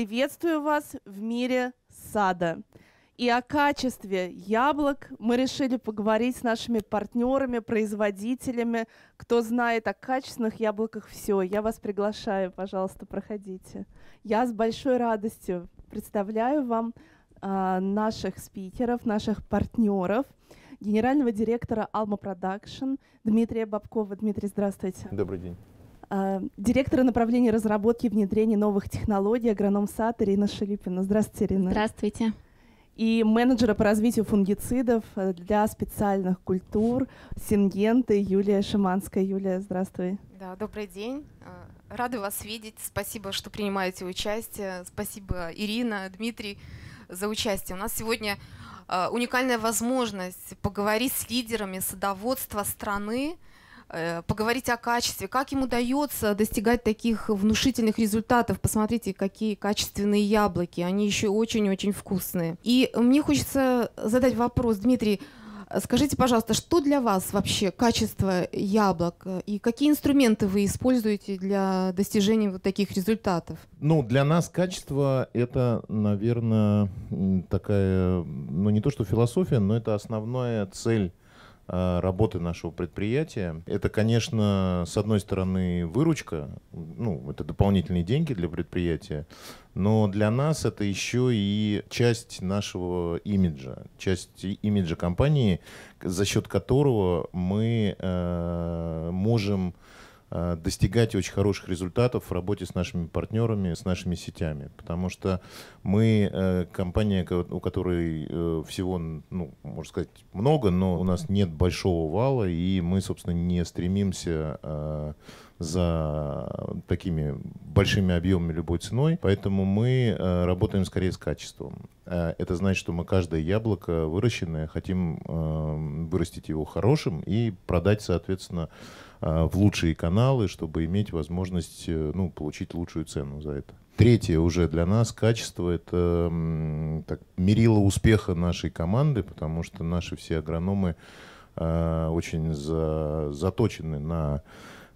Приветствую вас в мире сада. И о качестве яблок мы решили поговорить с нашими партнерами, производителями. Кто знает о качественных яблоках, все, я вас приглашаю, пожалуйста, проходите. Я с большой радостью представляю вам э, наших спикеров, наших партнеров, генерального директора Alma Production Дмитрия Бабкова. Дмитрий, здравствуйте. Добрый день. Э, директора направления разработки и внедрения новых технологий агроном САТ Ирина Шелипина. Здравствуйте, Ирина. Здравствуйте. И менеджера по развитию фунгицидов э, для специальных культур Сингенты Юлия Шиманская. Юлия, здравствуй. Да, добрый день. Э, рада вас видеть. Спасибо, что принимаете участие. Спасибо, Ирина, Дмитрий, за участие. У нас сегодня уникальная возможность поговорить с лидерами садоводства страны, Э, поговорить о качестве, как им удается достигать таких внушительных результатов. Посмотрите, какие качественные яблоки, они еще очень-очень вкусные. И мне хочется задать вопрос, Дмитрий, скажите, пожалуйста, что для вас вообще качество яблок и какие инструменты вы используете для достижения вот таких результатов? Ну, для нас качество это, наверное, такая, ну не то что философия, но это основная цель Э, работы нашего предприятия. Это, конечно, с одной стороны выручка, ну, это дополнительные деньги для предприятия, но для нас это еще и часть нашего имиджа, часть имиджа компании, за счет которого мы э, можем Э, достигать очень хороших результатов в работе с нашими партнерами, с нашими сетями. Потому что мы э, компания, у которой э, всего, ну, можно сказать, много, но у нас нет большого вала, и мы, собственно, не стремимся за такими большими объемами любой ценой. Поэтому мы работаем скорее с качеством. Это значит, что мы каждое яблоко выращенное хотим вырастить его хорошим и продать, соответственно, а, в лучшие каналы, чтобы иметь возможность э, ну, получить лучшую цену за это. Третье уже для нас качество – это так, мерило успеха нашей команды, потому что наши все агрономы э, очень за, заточены на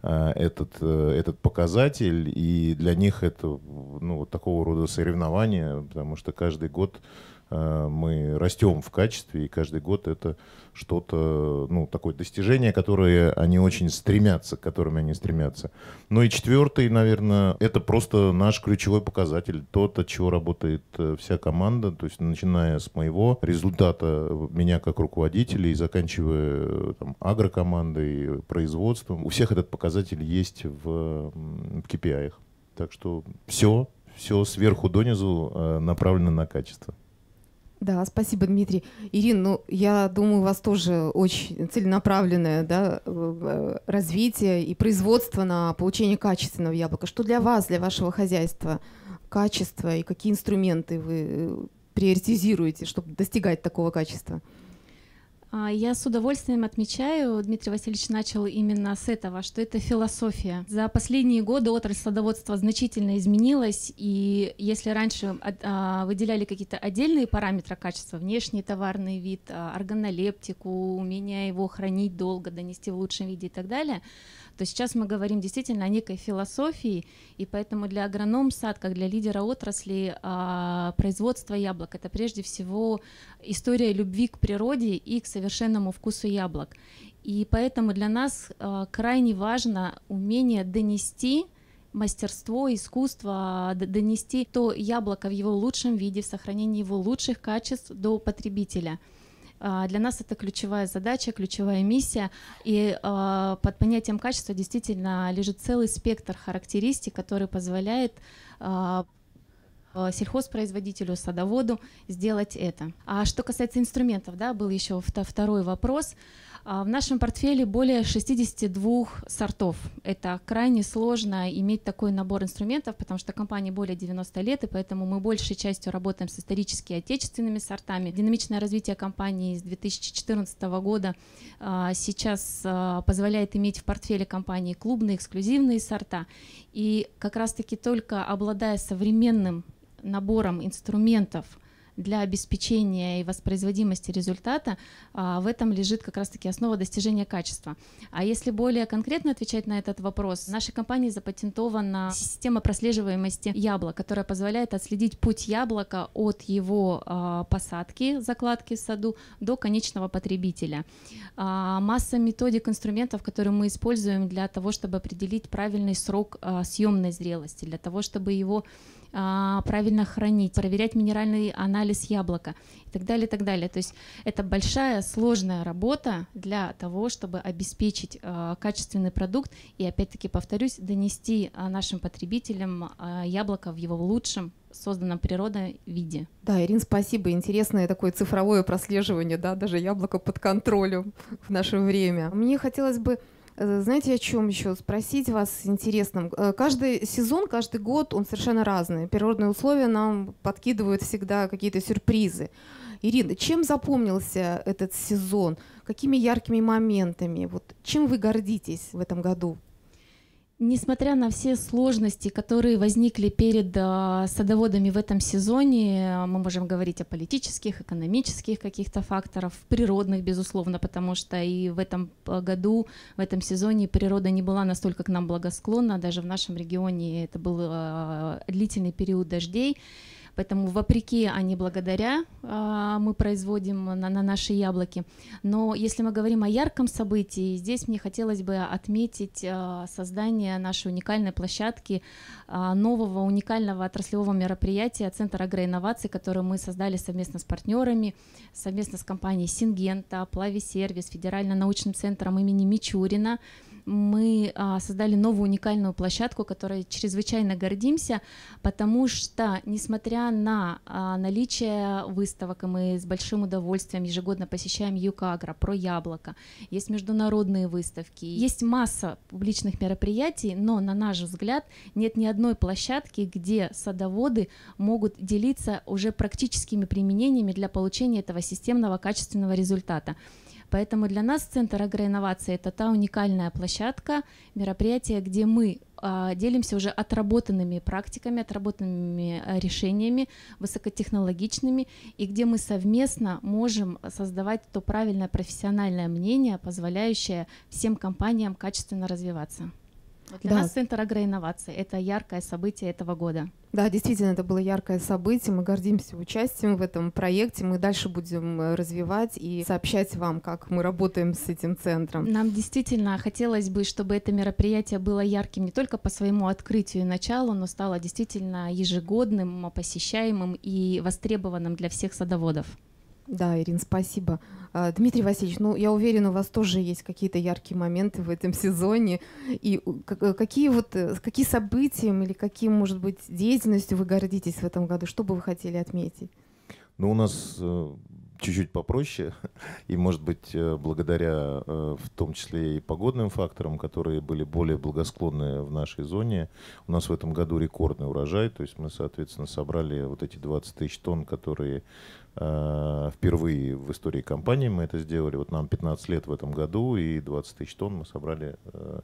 а, этот, э, этот показатель, и для них это ну, вот такого рода соревнование, потому что каждый год Э, мы растем в качестве, и каждый год это что-то, ну, такое достижение, которое они очень стремятся, к которым они стремятся. Ну и четвертый, наверное, это просто наш ключевой показатель, то, от чего работает э, вся команда, то есть начиная с моего результата меня как руководителя и заканчивая э, там, агрокомандой, производством. У всех этот показатель есть в, в KPI. Так что все, все сверху донизу направлено на качество. Да, спасибо, Дмитрий. Ирина, ну, я думаю, у вас тоже очень целенаправленное да, э, э, развитие и производство на получение качественного яблока. Что для вас, для вашего хозяйства качество и какие инструменты вы э, приоритизируете, чтобы достигать такого качества? А, я с удовольствием отмечаю, Дмитрий Васильевич начал именно с этого, что это философия. За последние годы отрасль садоводства значительно изменилась, и если раньше а, выделяли какие-то отдельные параметры качества, внешний товарный вид, а, органолептику, умение его хранить долго, донести в лучшем виде и так далее, то сейчас мы говорим действительно о некой философии, и поэтому для агроном сад, как для лидера отрасли, производство яблок — это прежде всего история любви к природе и к совершенству совершенному вкусу яблок. И поэтому для нас э, крайне важно умение донести мастерство, искусство, донести то яблоко в его лучшем виде, в сохранении его лучших качеств до потребителя. Э, для нас это ключевая задача, ключевая миссия, и э, под понятием качества действительно лежит целый спектр характеристик, который позволяет Э, сельхозпроизводителю, садоводу сделать это. А что касается инструментов, да, был еще второй вопрос. А, в нашем портфеле более 62 сортов. Это крайне сложно иметь такой набор инструментов, потому что компании более 90 лет, и поэтому мы большей частью работаем с исторически отечественными сортами. Динамичное развитие компании с 2014 года а, сейчас а, позволяет иметь в портфеле компании клубные эксклюзивные сорта. И как раз-таки только обладая современным набором инструментов для обеспечения и воспроизводимости результата, а, в этом лежит как раз-таки основа достижения качества. А если более конкретно отвечать на этот вопрос, в нашей компании запатентована система прослеживаемости яблок, которая позволяет отследить путь яблока от его а, посадки, закладки в саду до конечного потребителя. А, масса методик, инструментов, которые мы используем для того, чтобы определить правильный срок съемной зрелости, для того, чтобы его а, правильно хранить, проверять минеральный анализ яблока и так далее, и так далее. То есть это большая, сложная работа для того, чтобы обеспечить а, качественный продукт и, опять-таки, повторюсь, донести а, нашим потребителям а, яблоко в его лучшем созданном природой виде. Да, Ирин, спасибо. Интересное такое цифровое прослеживание, да, даже яблоко под контролем в наше время. Мне хотелось бы Э, знаете, о чем еще спросить вас интересным? Э, каждый сезон, каждый год, он совершенно разный. Природные условия нам подкидывают всегда какие-то сюрпризы. Ирина, чем запомнился этот сезон? Какими яркими моментами? Вот чем вы гордитесь в этом году? Несмотря на все сложности, которые возникли перед а, садоводами в этом сезоне, мы можем говорить о политических, экономических каких-то факторах, природных, безусловно, потому что и в этом а, году, в этом сезоне природа не была настолько к нам благосклонна, даже в нашем регионе это был а, длительный период дождей. Поэтому вопреки, а не благодаря а, мы производим на, на наши яблоки. Но если мы говорим о ярком событии, здесь мне хотелось бы отметить а, создание нашей уникальной площадки а, нового уникального отраслевого мероприятия Центр агроинноваций, который мы создали совместно с партнерами, совместно с компанией Сингента, Плави Сервис, Федеральным научным центром имени Мичурина мы а, создали новую уникальную площадку, которой чрезвычайно гордимся, потому что, несмотря на а, наличие выставок, и мы с большим удовольствием ежегодно посещаем Юкагра, про яблоко, есть международные выставки, есть масса публичных мероприятий, но, на наш взгляд, нет ни одной площадки, где садоводы могут делиться уже практическими применениями для получения этого системного качественного результата. Поэтому для нас Центр агроинноваций – это та уникальная площадка, мероприятие, где мы а, делимся уже отработанными практиками, отработанными а, решениями, высокотехнологичными, и где мы совместно можем создавать то правильное профессиональное мнение, позволяющее всем компаниям качественно развиваться для да. нас Центр агроинноваций – это яркое событие этого года. Да, действительно, это было яркое событие. Мы гордимся участием в этом проекте. Мы дальше будем э, развивать и сообщать вам, как мы работаем с этим центром. Нам действительно хотелось бы, чтобы это мероприятие было ярким не только по своему открытию и началу, но стало действительно ежегодным, посещаемым и востребованным для всех садоводов. Да, Ирин, спасибо. А, Дмитрий Васильевич, ну я уверен, у вас тоже есть какие-то яркие моменты в этом сезоне. И э, какие вот э, какие события или каким, может быть, деятельностью вы гордитесь в этом году? Что бы вы хотели отметить? Ну, у нас э, чуть-чуть попроще, и, может быть, благодаря в том числе и погодным факторам, которые были более благосклонны в нашей зоне, у нас в этом году рекордный урожай, то есть мы, соответственно, собрали вот эти 20 тысяч тонн, которые Э, впервые в истории компании мы это сделали. Вот нам 15 лет в этом году, и 20 тысяч тонн мы собрали э,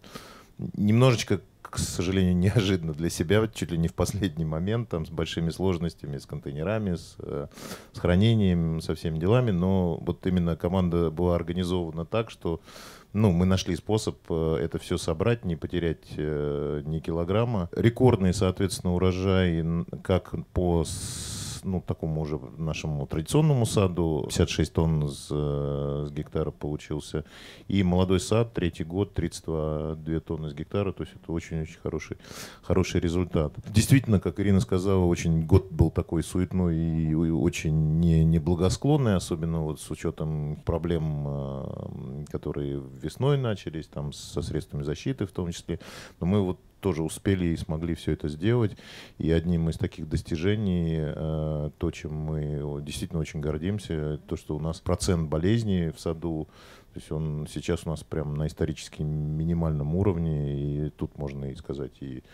немножечко, к сожалению, неожиданно для себя, чуть ли не в последний момент, там с большими сложностями, с контейнерами, с, э, с хранением, со всеми делами, но вот именно команда была организована так, что ну, мы нашли способ это все собрать, не потерять ни килограмма. Рекордный, соответственно, урожай как по ну, такому уже нашему традиционному саду. 56 тонн с, э, с гектара получился. И молодой сад, третий год, 32 тонны с гектара. То есть это очень-очень хороший, хороший результат. Действительно, как Ирина сказала, очень год был такой суетной и очень не, неблагосклонный, особенно вот с учетом проблем, э, которые весной начались, там со средствами защиты в том числе. Но мы вот тоже успели и смогли все это сделать. И одним из таких достижений, э, то, чем мы действительно очень гордимся, то, что у нас процент болезней в саду, то есть он сейчас у нас прям на исторически минимальном уровне, и тут можно и сказать, и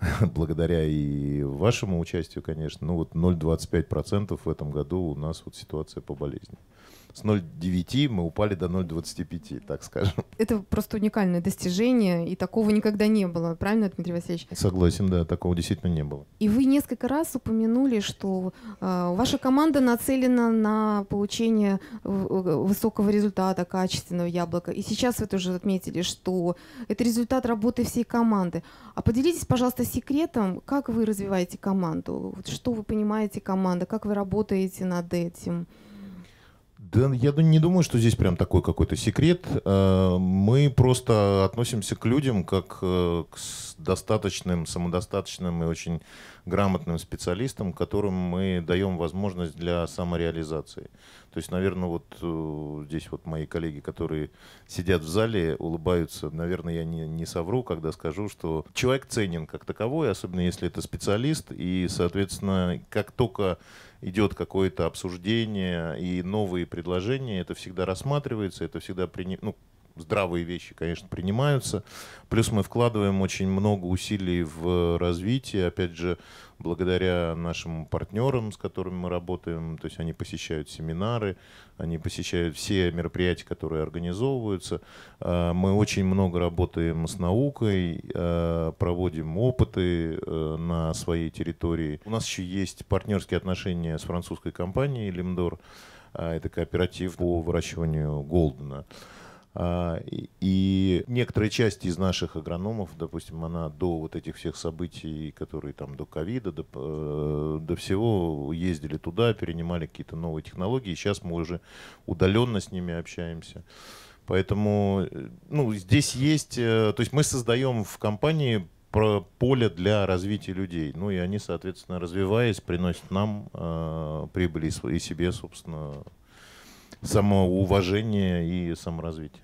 благодаря и вашему участию, конечно, ну вот 0,25% в этом году у нас вот ситуация по болезни с 0,9 мы упали до 0,25, так скажем. Это просто уникальное достижение, и такого никогда не было, правильно, Дмитрий Васильевич? Согласен, да, такого действительно не было. И вы несколько раз упомянули, что э, ваша команда нацелена на получение э, э, высокого результата, качественного яблока. И сейчас вы тоже отметили, что это результат работы всей команды. А поделитесь, пожалуйста, секретом, как вы развиваете команду, что вы понимаете команда, как вы работаете над этим. Да, я не думаю, что здесь прям такой какой-то секрет. Э, мы просто относимся к людям как э, к достаточным, самодостаточным и очень грамотным специалистам, которым мы даем возможность для самореализации. То есть, наверное, вот э, здесь вот мои коллеги, которые сидят в зале, улыбаются, наверное, я не, не совру, когда скажу, что человек ценен как таковой, особенно если это специалист, и, соответственно, как только идет какое-то обсуждение и новые предложения, это всегда рассматривается, это всегда приня... ну, здравые вещи, конечно, принимаются. Плюс мы вкладываем очень много усилий в развитие. Опять же, благодаря нашим партнерам, с которыми мы работаем, то есть они посещают семинары, они посещают все мероприятия, которые организовываются. А, мы очень много работаем с наукой, а, проводим опыты э, на своей территории. У нас еще есть партнерские отношения с французской компанией «Лемдор», а, это кооператив по выращиванию Голдена. А, и некоторая часть из наших агрономов, допустим, она до вот этих всех событий, которые там до ковида, до, э, до всего, ездили туда, перенимали какие-то новые технологии. Сейчас мы уже удаленно с ними общаемся. Поэтому э, ну, здесь есть... Э, то есть мы создаем в компании про поле для развития людей. Ну и они, соответственно, развиваясь, приносят нам э, прибыль и, и себе, собственно, самоуважение и саморазвитие.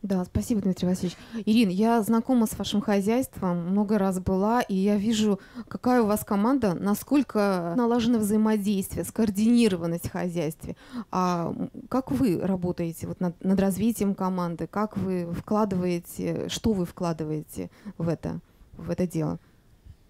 Да, спасибо, Дмитрий Васильевич. Ирина, я знакома с вашим хозяйством, много раз была, и я вижу, какая у вас команда, насколько налажено взаимодействие, скоординированность в хозяйстве. А как вы работаете вот над, над развитием команды? Как вы вкладываете, что вы вкладываете в это, в это дело?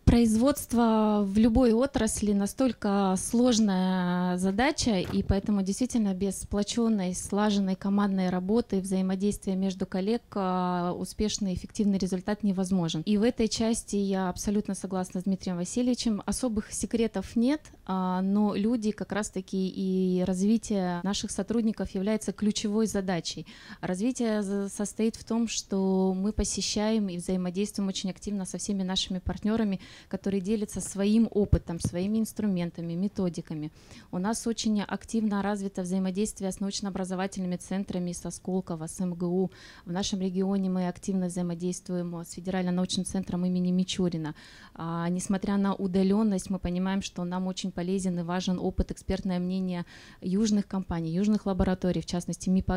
Производство в любой отрасли настолько сложная задача, и поэтому действительно без сплоченной, слаженной командной работы, взаимодействия между коллег а, успешный эффективный результат невозможен. И в этой части я абсолютно согласна с Дмитрием Васильевичем. Особых секретов нет, а, но люди как раз-таки и развитие наших сотрудников является ключевой задачей. Развитие состоит в том, что мы посещаем и взаимодействуем очень активно со всеми нашими партнерами – которые делятся своим опытом, своими инструментами, методиками. У нас очень активно развито взаимодействие с научно-образовательными центрами, со Сколково, с МГУ. В нашем регионе мы активно взаимодействуем с Федеральным научным центром имени Мичурина. А, несмотря на удаленность, мы понимаем, что нам очень полезен и важен опыт, экспертное мнение южных компаний, южных лабораторий, в частности МИП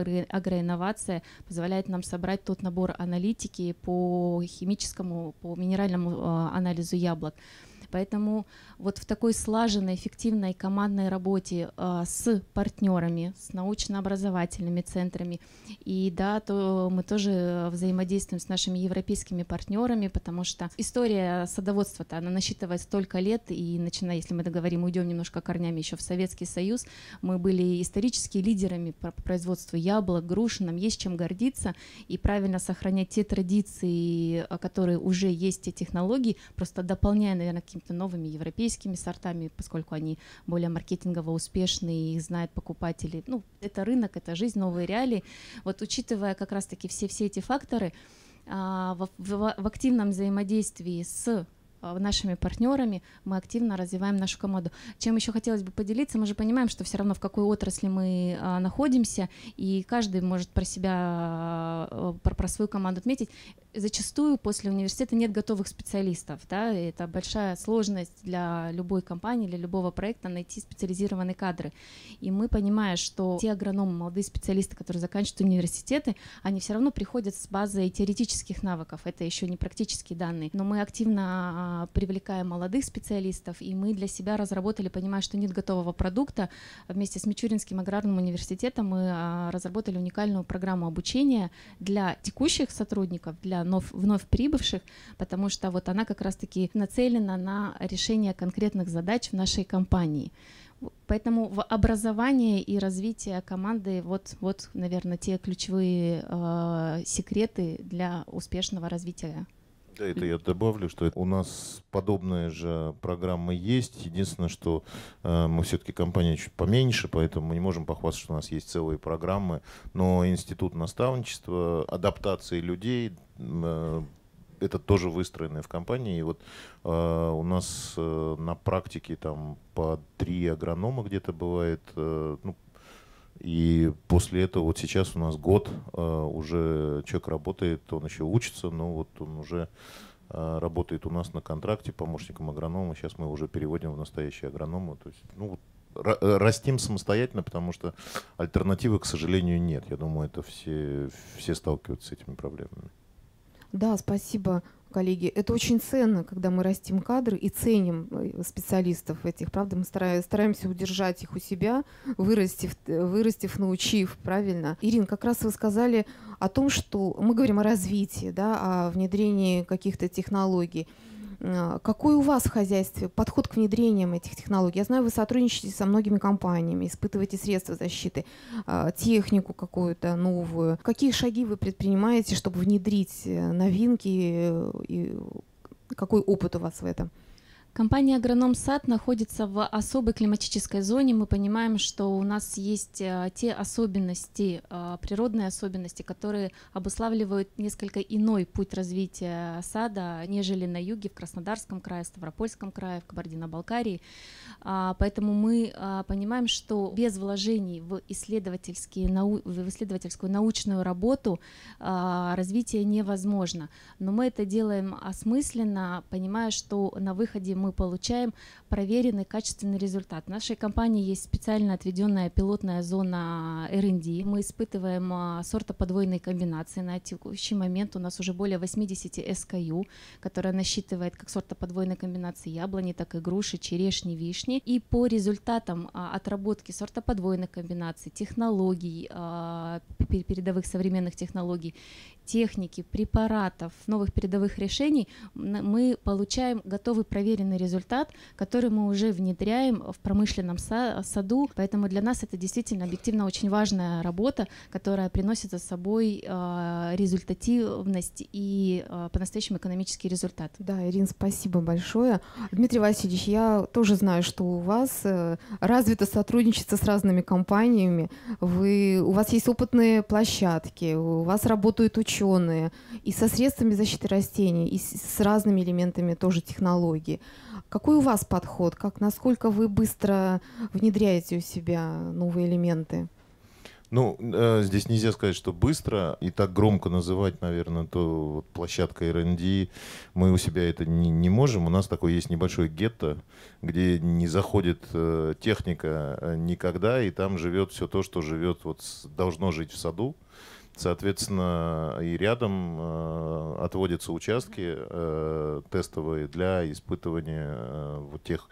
позволяет нам собрать тот набор аналитики по химическому, по минеральному а, анализу ягод, яблок. Поэтому вот в такой слаженной, эффективной командной работе э, с партнерами, с научно-образовательными центрами, и да, то мы тоже взаимодействуем с нашими европейскими партнерами, потому что история садоводства-то, она насчитывает столько лет, и начиная, если мы договорим, уйдем немножко корнями еще в Советский Союз, мы были исторически лидерами по производству яблок, груш, нам есть чем гордиться, и правильно сохранять те традиции, а, которые уже есть, те технологии, просто дополняя, наверное, каким какими-то новыми европейскими сортами, поскольку они более маркетингово успешные, их знают покупатели. Ну, это рынок, это жизнь, новые реалии. Вот учитывая как раз-таки все-все эти факторы, а, в, в, в активном взаимодействии с а, нашими партнерами, мы активно развиваем нашу команду. Чем еще хотелось бы поделиться, мы же понимаем, что все равно в какой отрасли мы а, находимся, и каждый может про себя, про, про свою команду отметить зачастую после университета нет готовых специалистов, да, и это большая сложность для любой компании, для любого проекта найти специализированные кадры. И мы понимаем, что те агрономы, молодые специалисты, которые заканчивают университеты, они все равно приходят с базой теоретических навыков, это еще не практические данные, но мы активно а, привлекаем молодых специалистов, и мы для себя разработали, понимая, что нет готового продукта, вместе с Мичуринским аграрным университетом мы а, разработали уникальную программу обучения для текущих сотрудников, для для нов, вновь прибывших, потому что вот она как раз-таки нацелена на решение конкретных задач в нашей компании. Поэтому в образовании и развитие команды вот, вот наверное, те ключевые э, секреты для успешного развития да, это я добавлю, что у нас подобная же программа есть. Единственное, что э, мы все-таки компания чуть поменьше, поэтому мы не можем похвастаться, что у нас есть целые программы. Но институт наставничества, адаптации людей Э, это тоже выстроено в компании. И вот э, у нас э, на практике там по три агронома где-то бывает. Э, ну, и после этого вот сейчас у нас год э, уже человек работает, он еще учится, но вот он уже э, работает у нас на контракте помощником агронома. Сейчас мы уже переводим в настоящий агронома. То есть, ну, вот, э, растим самостоятельно, потому что альтернативы, к сожалению, нет. Я думаю, это все, все сталкиваются с этими проблемами. Да, спасибо, коллеги. Это очень ценно, когда мы растим кадры и ценим э, специалистов этих. Правда, мы стараемся удержать их у себя, вырастив, вырастив, научив, правильно. Ирин, как раз вы сказали о том, что мы говорим о развитии, да, о внедрении каких-то технологий. А, какой у вас в хозяйстве подход к внедрениям этих технологий? Я знаю, вы сотрудничаете со многими компаниями, испытываете средства защиты, а, технику какую-то новую. Какие шаги вы предпринимаете, чтобы внедрить э, новинки э, и какой опыт у вас в этом? Компания «Агроном САД» находится в особой климатической зоне. Мы понимаем, что у нас есть э, те особенности, э, природные особенности, которые обуславливают несколько иной путь развития сада, нежели на юге, в Краснодарском крае, в Ставропольском крае, в Кабардино-Балкарии. А, поэтому мы а, понимаем, что без вложений в, исследовательские, в исследовательскую научную работу а, развитие невозможно. Но мы это делаем осмысленно, понимая, что на выходе мы получаем проверенный качественный результат. В нашей компании есть специально отведенная пилотная зона R&D. Мы испытываем а, сорта подвойной комбинации. На текущий момент у нас уже более 80 SKU, которая насчитывает как сорта подвойной комбинации яблони, так и груши, черешни, вишни. И по результатам а, отработки сорта подвойных комбинации, технологий, а, передовых современных технологий, техники, препаратов, новых передовых решений мы получаем готовый проверенный результат, который которые мы уже внедряем в промышленном саду. Поэтому для нас это действительно объективно очень важная работа, которая приносит за собой а, результативность и а, по-настоящему экономический результат. Да, Ирин, спасибо большое. Дмитрий Васильевич, я тоже знаю, что у вас э, развито сотрудничество с разными компаниями. Вы, у вас есть опытные площадки, у вас работают ученые и со средствами защиты растений, и с разными элементами тоже технологии. Какой у вас подход? Как, насколько вы быстро внедряете у себя новые элементы? Ну, э, здесь нельзя сказать, что быстро и так громко называть, наверное, то вот, площадка R&D. Мы у себя это не, не можем. У нас такой есть небольшой гетто, где не заходит э, техника э, никогда, и там живет все то, что живет, вот, должно жить в саду. Э, Соответственно, и рядом э, отводятся участки э, тестовые для испытывания э, вот тех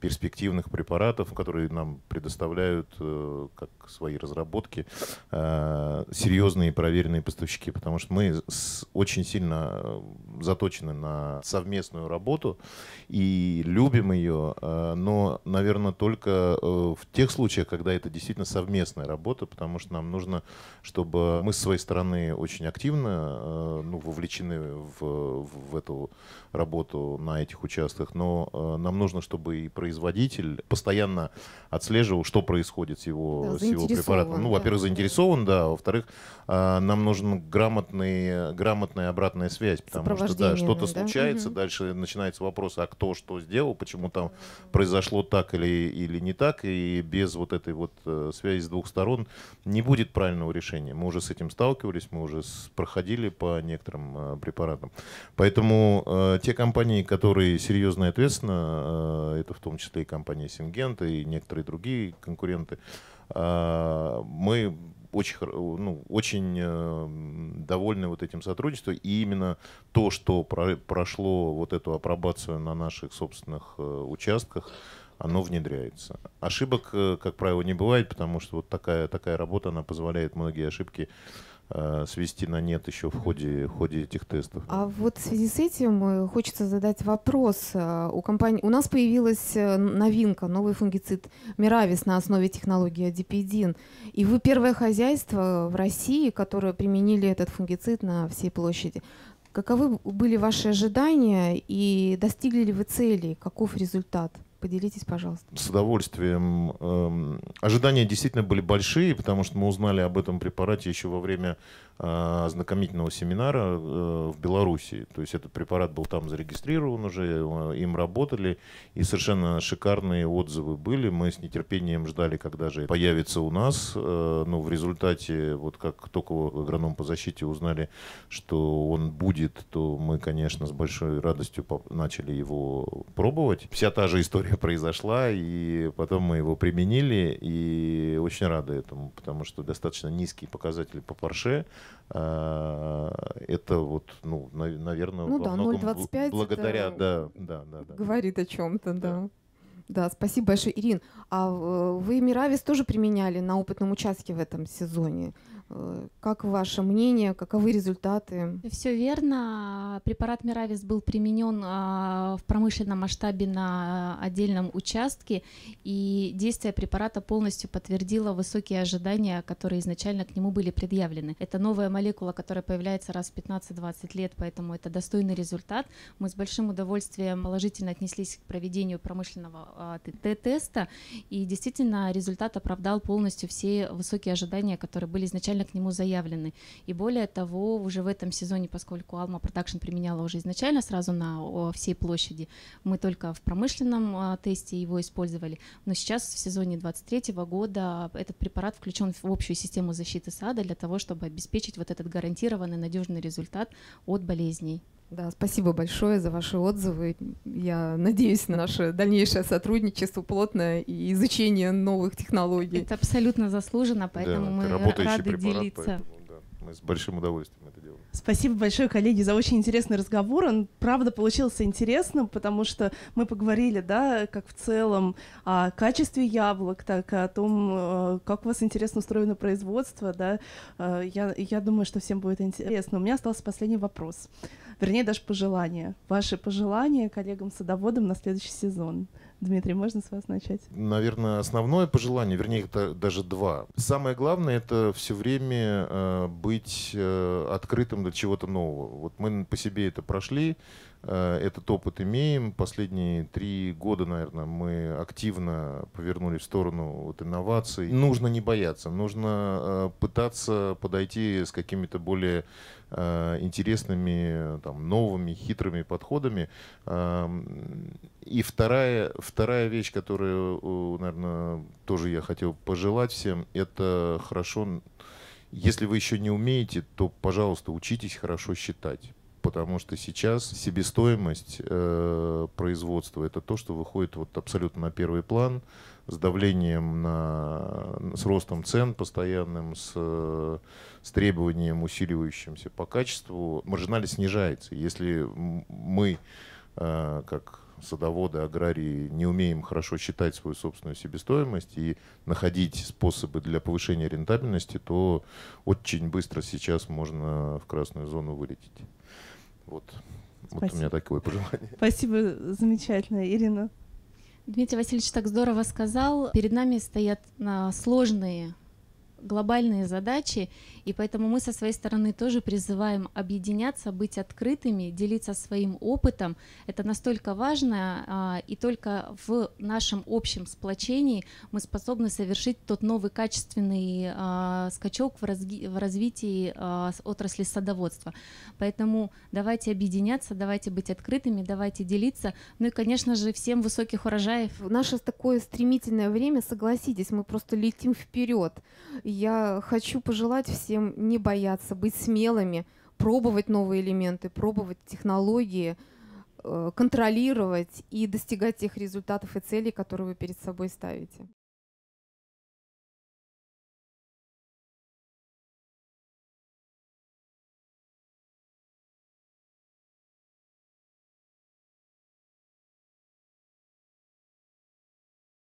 перспективных препаратов, которые нам предоставляют э, как свои разработки э, серьезные проверенные поставщики, потому что мы очень сильно э, заточены на совместную работу и любим ее, но, наверное, только в тех случаях, когда это действительно совместная работа, потому что нам нужно, чтобы мы с своей стороны очень активно ну, вовлечены в, в эту работу на этих участках, но нам нужно, чтобы и производители производитель постоянно отслеживал, что происходит с его, да, с его препаратом. Ну, во-первых, заинтересован, да. Во-вторых, а, нам нужна грамотный, грамотная обратная связь, потому что да, что-то да? случается, угу. дальше начинается вопрос, а кто что сделал, почему там произошло так или, или не так, и без вот этой вот э, связи с двух сторон не будет правильного решения. Мы уже с этим сталкивались, мы уже проходили по некоторым э, препаратам. Поэтому э, те компании, которые серьезно и ответственно, это в том числе числе и компания Сингента, и некоторые другие конкуренты, а, мы очень, ну, очень э, довольны вот этим сотрудничеством. И именно то, что прошло вот эту апробацию на наших собственных э, участках, оно внедряется. Ошибок, э, как правило, не бывает, потому что вот такая, такая работа, она позволяет многие ошибки Э, свести на нет еще в ходе, в ходе этих тестов. А вот в связи с этим э, хочется задать вопрос. Э, у, компании, у нас появилась новинка, новый фунгицид Миравис на основе технологии адипидин. И вы первое хозяйство в России, которое применили этот фунгицид на всей площади. Каковы были ваши ожидания и достигли ли вы целей? Каков результат? Поделитесь, пожалуйста. С удовольствием. Эм, ожидания действительно были большие, потому что мы узнали об этом препарате еще во время э, ознакомительного семинара э, в Беларуси. То есть этот препарат был там зарегистрирован уже, э, им работали, и совершенно шикарные отзывы были. Мы с нетерпением ждали, когда же появится у нас. Но в результате, вот как только агроном по защите узнали, что он будет, то мы, конечно, с большой радостью начали его пробовать. Вся та же история произошла, и потом мы его применили, и очень рады этому, потому что достаточно низкие показатели по парше. А, это вот, ну, наверное, ну, во да, многом благодаря, это да, да, да, Говорит о чем-то, да. да. Да, спасибо большое, Ирин. А э, вы Миравис тоже применяли на опытном участке в этом сезоне? Э, как ваше мнение, каковы результаты? Все верно. Препарат Миравис был применен а, в промышленном масштабе на а, отдельном участке, и действие препарата полностью подтвердило высокие ожидания, которые изначально к нему были предъявлены. Это новая молекула, которая появляется раз в 15-20 лет, поэтому это достойный результат. Мы с большим удовольствием положительно отнеслись к проведению промышленного а, теста и действительно результат оправдал полностью все высокие ожидания, которые были изначально изначально к нему заявлены. И более того, уже в этом сезоне, поскольку Alma Production применяла уже изначально сразу на всей площади, мы только в промышленном а, тесте его использовали, но сейчас в сезоне 23 года этот препарат включен в общую систему защиты сада для того, чтобы обеспечить вот этот гарантированный надежный результат от болезней. Да, спасибо большое за ваши отзывы. Я надеюсь на наше дальнейшее сотрудничество плотное и изучение новых технологий. Это абсолютно заслуженно, поэтому да, мы рады делиться. Поэтому, да, мы с большим удовольствием это делаем. Спасибо большое, коллеги, за очень интересный разговор. Он, правда, получился интересным, потому что мы поговорили, да, как в целом о качестве яблок, так и о том, э, как у вас интересно устроено производство, да. Э, я, я думаю, что всем будет интересно. У меня остался последний вопрос вернее, даже пожелания. Ваши пожелания коллегам-садоводам на следующий сезон. Дмитрий, можно с вас начать? Наверное, основное пожелание, вернее, это даже два. Самое главное — это все время э, быть э, открытым для чего-то нового. Вот мы по себе это прошли, э, этот опыт имеем. Последние три года, наверное, мы активно повернули в сторону вот, инноваций. Нужно не бояться, нужно э, пытаться подойти с какими-то более Э, интересными, там, новыми, хитрыми подходами. И вторая, вторая вещь, которую, наверное, тоже я хотел пожелать всем, это хорошо, если вы еще не умеете, то, пожалуйста, учитесь хорошо считать потому что сейчас себестоимость э, производства это то, что выходит вот абсолютно на первый план с давлением на с ростом цен постоянным, с, с требованием усиливающимся по качеству, маржинальность снижается. Если мы э, как садоводы, аграрии не умеем хорошо считать свою собственную себестоимость и находить способы для повышения рентабельности, то очень быстро сейчас можно в красную зону вылететь. Вот, вот у меня такое пожелание. Спасибо, замечательно, Ирина. Дмитрий Васильевич так здорово сказал. Перед нами стоят а, сложные глобальные задачи, и поэтому мы со своей стороны тоже призываем объединяться, быть открытыми, делиться своим опытом. Это настолько важно, а, и только в нашем общем сплочении мы способны совершить тот новый качественный а, скачок в, развитии а, отрасли садоводства. Поэтому давайте объединяться, давайте быть открытыми, давайте делиться. Ну и, конечно же, всем высоких урожаев. В наше такое стремительное время, согласитесь, мы просто летим вперед. Я хочу пожелать всем не бояться, быть смелыми, пробовать новые элементы, пробовать технологии, э, контролировать и достигать тех результатов и целей, которые вы перед собой ставите.